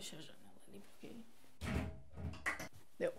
fechar a janela ali porque. Deu.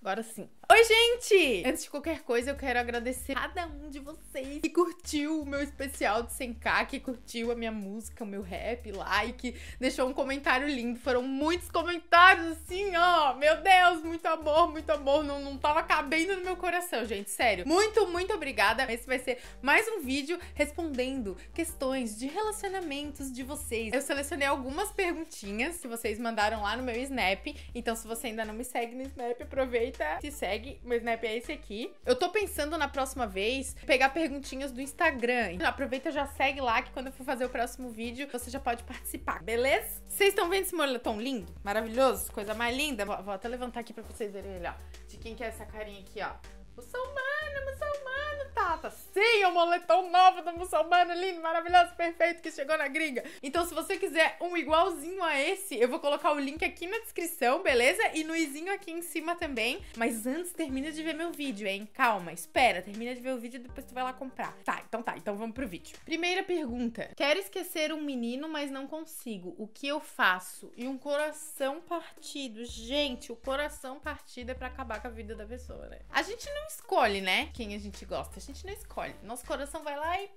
Agora sim. Oi, gente! Antes de qualquer coisa, eu quero agradecer a cada um de vocês que curtiu o meu especial de 100k, que curtiu a minha música, o meu rap like, deixou um comentário lindo. Foram muitos comentários assim, ó. Meu Deus, muito amor, muito amor. Não, não tava cabendo no meu coração, gente. Sério. Muito, muito obrigada. Esse vai ser mais um vídeo respondendo questões de relacionamentos de vocês. Eu selecionei algumas perguntinhas que vocês mandaram lá no meu Snap. Então, se você ainda não me segue no Snap, aproveita e segue hashtag. Meu Snap é esse aqui. Eu tô pensando na próxima vez pegar perguntinhas do Instagram. Aproveita já segue lá que quando eu for fazer o próximo vídeo, você já pode participar, beleza? Vocês estão vendo esse moletom lindo? Maravilhoso? Coisa mais linda? Vou, vou até levantar aqui pra vocês verem melhor. De quem que é essa carinha aqui, ó? O Salmar! Muçulmana, muçulmana, Tata. Sim, o moletom novo do muçulmano, lindo, maravilhoso, perfeito, que chegou na gringa. Então, se você quiser um igualzinho a esse, eu vou colocar o link aqui na descrição, beleza? E no izinho aqui em cima também. Mas antes, termina de ver meu vídeo, hein? Calma, espera, termina de ver o vídeo e depois tu vai lá comprar. Tá, então tá, então vamos pro vídeo. Primeira pergunta. Quero esquecer um menino, mas não consigo. O que eu faço? E um coração partido. Gente, o coração partido é pra acabar com a vida da pessoa, né? A gente não escolhe, né? Quem a gente gosta. A gente não escolhe. Nosso coração vai lá e.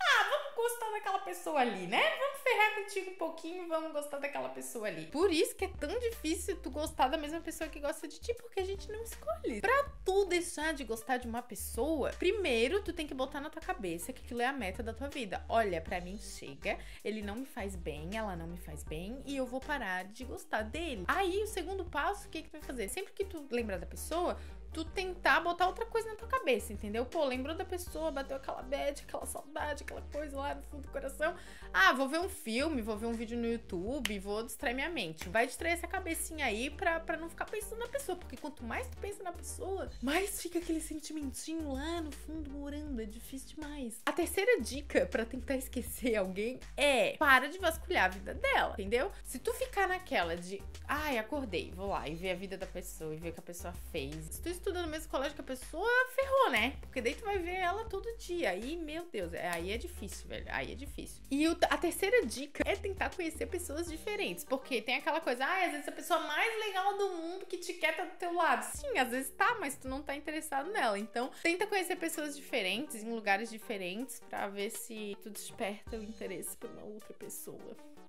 Ah, vamos gostar daquela pessoa ali, né? Vamos ferrar contigo um pouquinho, vamos gostar daquela pessoa ali. Por isso que é tão difícil tu gostar da mesma pessoa que gosta de ti, porque a gente não escolhe. Pra tu deixar de gostar de uma pessoa, primeiro tu tem que botar na tua cabeça que aquilo é a meta da tua vida. Olha, pra mim chega, ele não me faz bem, ela não me faz bem e eu vou parar de gostar dele. Aí o segundo passo, o que que tu vai fazer? Sempre que tu lembrar da pessoa, tu tentar botar outra coisa na tua cabeça, entendeu? Pô, lembrou da pessoa, bateu aquela bad, aquela saudade, aquela coisa lá no fundo do coração. Ah, vou ver um filme, vou ver um vídeo no YouTube, vou distrair minha mente. Vai distrair essa cabecinha aí pra, pra não ficar pensando na pessoa, porque quanto mais tu pensa na pessoa, mais fica aquele sentimentinho lá no fundo morando, é difícil demais. A terceira dica para tentar esquecer alguém é para de vasculhar a vida dela, entendeu? Se tu ficar naquela de, ai, acordei, vou lá e ver a vida da pessoa e ver o que a pessoa fez. Se tu estuda no mesmo colégio que a pessoa, ferrou, né? Porque daí tu vai ver ela todo dia. Aí, meu Deus, é, aí é difícil, velho. Aí é difícil. E o, a terceira dica é tentar conhecer pessoas diferentes. Porque tem aquela coisa, ah, às vezes a pessoa mais legal do mundo que te quer tá do teu lado. Sim, às vezes tá, mas tu não tá interessado nela. Então, tenta conhecer pessoas diferentes, em lugares diferentes, para ver se tu desperta o interesse por uma outra pessoa.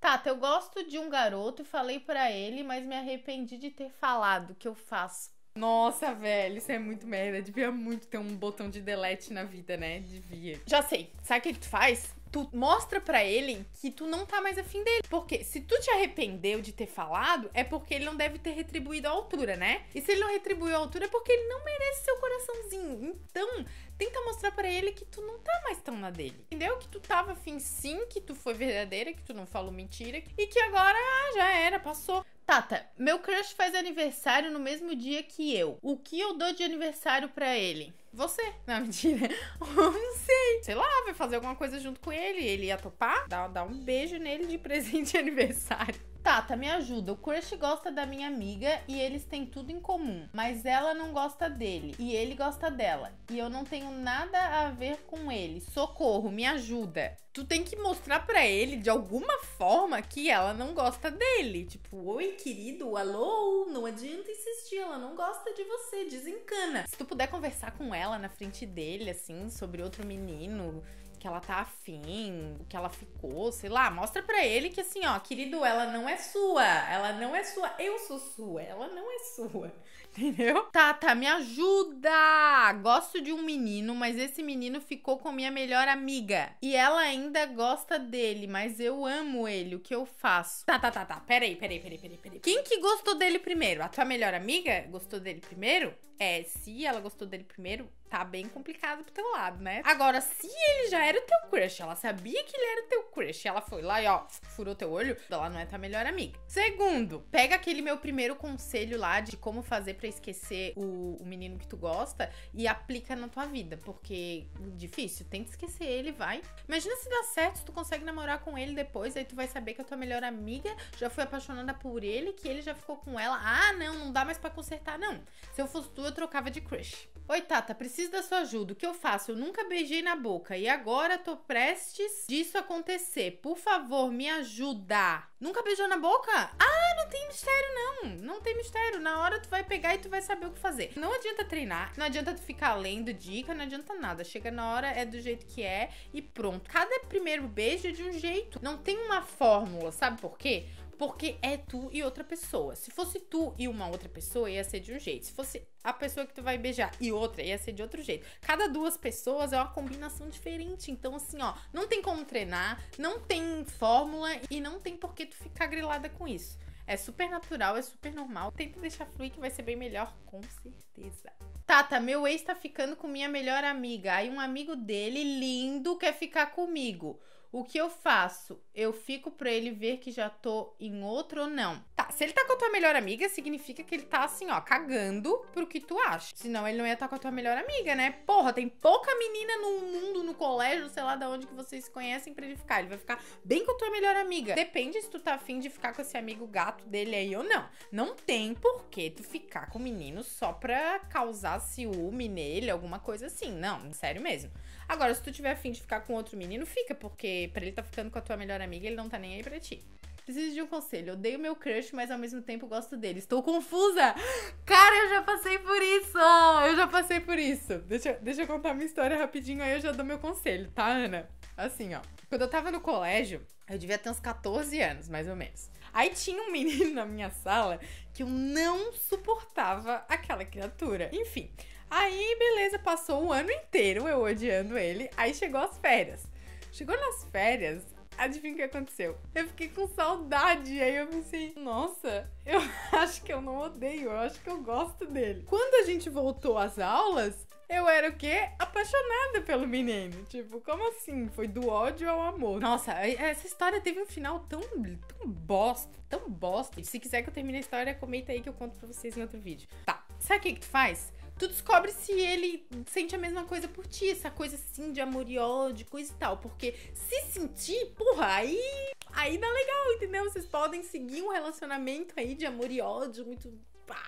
Tata, tá, então eu gosto de um garoto e falei para ele, mas me arrependi de ter falado que eu faço nossa, velho, isso é muito merda. Devia muito ter um botão de delete na vida, né? Devia. Já sei. Sabe o que tu faz? tu mostra para ele que tu não tá mais afim dele. Porque se tu te arrependeu de ter falado, é porque ele não deve ter retribuído a altura, né? E se ele não retribuiu a altura, é porque ele não merece seu coraçãozinho. Então, tenta mostrar para ele que tu não tá mais tão na dele. Entendeu? Que tu tava afim sim, que tu foi verdadeira, que tu não falou mentira e que agora ah, já era, passou. Tata, meu crush faz aniversário no mesmo dia que eu. O que eu dou de aniversário para ele? Você. Não, mentira. não sei. Sei lá, vai fazer alguma coisa junto com ele. Ele ia topar? Dá, dá um beijo nele de presente de aniversário. Tata, tá, tá, me ajuda. O crush gosta da minha amiga e eles têm tudo em comum, mas ela não gosta dele e ele gosta dela. E eu não tenho nada a ver com ele. Socorro, me ajuda. Tu tem que mostrar para ele de alguma forma que ela não gosta dele. Tipo, oi, querido, alô, não adianta insistir, ela não gosta de você, desencana. Se tu puder conversar com ela na frente dele assim sobre outro menino, que ela tá afim, o que ela ficou, sei lá. Mostra para ele que assim, ó, querido, ela não é sua. Ela não é sua. Eu sou sua. Ela não é sua. Entendeu? Tata, tá, tá, me ajuda! Gosto de um menino, mas esse menino ficou com minha melhor amiga. E ela ainda gosta dele, mas eu amo ele. O que eu faço? Tá, tá, tá, tá. Peraí, peraí, peraí, peraí. peraí. Quem que gostou dele primeiro? A tua melhor amiga gostou dele primeiro? É, se ela gostou dele primeiro, tá bem complicado pro teu lado, né? Agora, se ele já era o teu crush, ela sabia que ele era o teu crush, ela foi lá e ó, furou teu olho, ela não é tua melhor amiga. Segundo, pega aquele meu primeiro conselho lá de como fazer para esquecer o, o, menino que tu gosta e aplica na tua vida, porque difícil, tenta esquecer ele, vai. Imagina se dá certo, se tu consegue namorar com ele depois, aí tu vai saber que é a tua melhor amiga já foi apaixonada por ele, que ele já ficou com ela. Ah, não, não dá mais para consertar, não. Se eu fosse tu, eu trocava de crush. Oi, Tata, precisa preciso da sua ajuda. O que eu faço? Eu nunca beijei na boca e agora tô prestes disso acontecer. Por favor, me ajuda. Nunca beijou na boca? Ah, não tem mistério não. Não tem mistério. Na hora tu vai pegar e tu vai saber o que fazer. Não adianta treinar, não adianta tu ficar lendo dica, não adianta nada. Chega na hora, é do jeito que é e pronto. Cada primeiro beijo é de um jeito. Não tem uma fórmula, sabe por quê? Porque é tu e outra pessoa. Se fosse tu e uma outra pessoa, ia ser de um jeito. Se fosse a pessoa que tu vai beijar e outra, ia ser de outro jeito. Cada duas pessoas é uma combinação diferente. Então, assim, ó, não tem como treinar, não tem fórmula e não tem por que tu ficar grilada com isso. É super natural, é super normal. Tenta deixar fluir que vai ser bem melhor, com certeza. Tata, meu ex tá ficando com minha melhor amiga. Aí um amigo dele, lindo, quer ficar comigo. O que eu faço? Eu fico para ele ver que já tô em outro ou não? Se ele tá com a tua melhor amiga, significa que ele tá assim, ó, cagando pro que tu acha. Senão ele não ia estar tá com a tua melhor amiga, né? Porra, tem pouca menina no mundo, no colégio, sei lá de onde que vocês conhecem pra ele ficar. Ele vai ficar bem com a tua melhor amiga. Depende se tu tá afim de ficar com esse amigo gato dele aí ou não. Não tem por que tu ficar com o menino só pra causar ciúme nele, alguma coisa assim. Não, sério mesmo. Agora, se tu tiver afim de ficar com outro menino, fica, porque pra ele tá ficando com a tua melhor amiga, ele não tá nem aí pra ti. Preciso de um conselho. Odeio meu crush, mas ao mesmo tempo gosto dele. Estou confusa! Cara, eu já passei por isso! Eu já passei por isso. Deixa, deixa eu contar minha história rapidinho, aí eu já dou meu conselho, tá, Ana? Assim, ó. Quando eu tava no colégio, eu devia ter uns 14 anos, mais ou menos. Aí tinha um menino na minha sala que eu não suportava aquela criatura. Enfim. Aí, beleza, passou um ano inteiro eu odiando ele. Aí chegou as férias. Chegou nas férias, Adivinha o que aconteceu? Eu fiquei com saudade. E aí eu pensei, nossa, eu acho que eu não odeio, eu acho que eu gosto dele. Quando a gente voltou às aulas, eu era o quê? Apaixonada pelo menino. Tipo, como assim? Foi do ódio ao amor. Nossa, essa história teve um final tão, tão bosta, tão bosta. Se quiser que eu termine a história, comenta aí que eu conto pra vocês em outro vídeo. Tá, sabe o que, que tu faz? tu descobre se ele sente a mesma coisa por ti, essa coisa assim de amor e ódio, coisa e tal. Porque se sentir, porra, aí. Aí dá legal, entendeu? Vocês podem seguir um relacionamento aí de amor e ódio muito.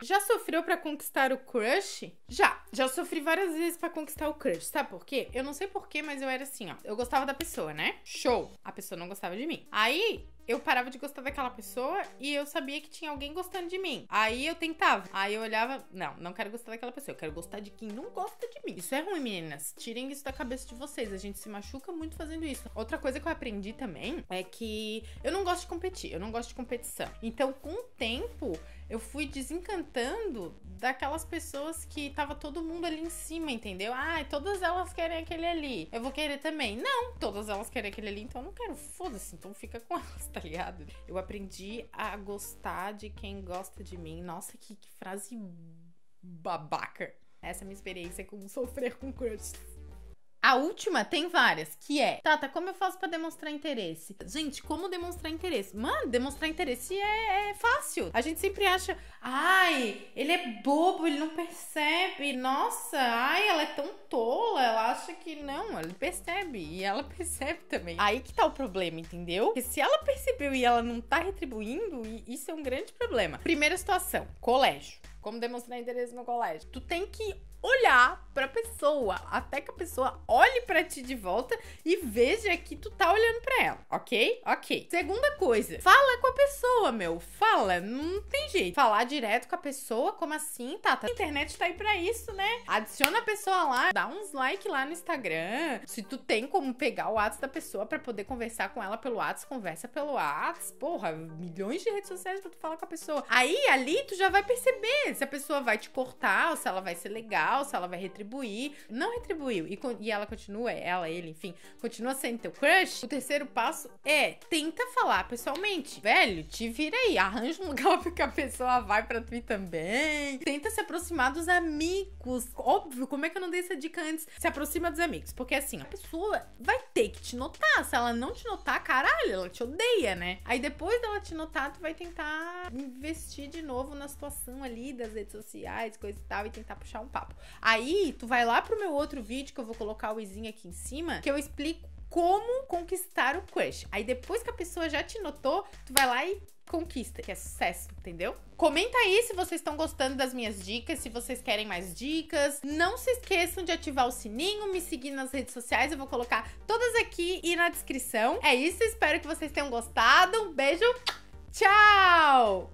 Já sofreu para conquistar o crush? Já. Já sofri várias vezes para conquistar o crush. Sabe por quê? Eu não sei por quê, mas eu era assim, ó. Eu gostava da pessoa, né? Show. A pessoa não gostava de mim. Aí, eu parava de gostar daquela pessoa e eu sabia que tinha alguém gostando de mim. Aí eu tentava. Aí eu olhava, não, não quero gostar daquela pessoa, eu quero gostar de quem não gosta de mim. Isso é ruim, meninas. Tirem isso da cabeça de vocês. A gente se machuca muito fazendo isso. Outra coisa que eu aprendi também é que eu não gosto de competir, eu não gosto de competição. Então, com o tempo, eu fui desencantando daquelas pessoas que tava todo mundo ali em cima, entendeu? Ah, todas elas querem aquele ali. Eu vou querer também. Não, todas elas querem aquele ali, então eu não quero. Foda-se, então fica com elas, tá Tá ligado? Eu aprendi a gostar de quem gosta de mim. Nossa, que, que frase babaca. Essa é a minha experiência com sofrer com crushes. A última tem várias, que é, Tata, como eu faço para demonstrar interesse? Gente, como demonstrar interesse? Mano, demonstrar interesse é, é, fácil. A gente sempre acha, ai, ele é bobo, ele não percebe. Nossa, ai, ela é tão tola. Ela acha que não, ele percebe. E ela percebe também. Aí que tá o problema, entendeu? Porque se ela percebeu e ela não tá retribuindo, isso é um grande problema. Primeira situação: colégio. Como demonstrar interesse no colégio? Tu tem que olhar pra pessoa, até que a pessoa olhe para ti de volta e veja que tu tá olhando para ela, ok? Ok. Segunda coisa, fala com a pessoa, meu. Fala, não tem jeito. Falar direto com a pessoa, como assim, Tata? A internet tá aí pra isso, né? Adiciona a pessoa lá, dá uns like lá no Instagram. Se tu tem como pegar o WhatsApp da pessoa para poder conversar com ela pelo WhatsApp, conversa pelo WhatsApp. Porra, milhões de redes sociais pra tu falar com a pessoa. Aí, ali, tu já vai perceber se a pessoa vai te cortar ou se ela vai ser legal tal, se ela vai retribuir. Não retribuiu. E, e ela continua, ela, ele, enfim, continua sendo teu crush. O terceiro passo é tenta falar pessoalmente. Velho, te vira aí. Arranja um lugar que a pessoa vai pra tu também. Tenta se aproximar dos amigos. Óbvio, como é que eu não dei essa dica antes? Se aproxima dos amigos. Porque assim, a pessoa vai ter que te notar. Se ela não te notar, caralho, ela te odeia, né? Aí depois dela te notar, tu vai tentar investir de novo na situação ali das redes sociais, coisa e tal, e tentar puxar um papo. Aí, tu vai lá pro meu outro vídeo, que eu vou colocar o izinho aqui em cima, que eu explico como conquistar o crush. Aí depois que a pessoa já te notou, tu vai lá e conquista, que é sucesso, entendeu? Comenta aí se vocês estão gostando das minhas dicas, se vocês querem mais dicas. Não se esqueçam de ativar o sininho, me seguir nas redes sociais, eu vou colocar todas aqui e na descrição. É isso, espero que vocês tenham gostado. Um beijo, tchau!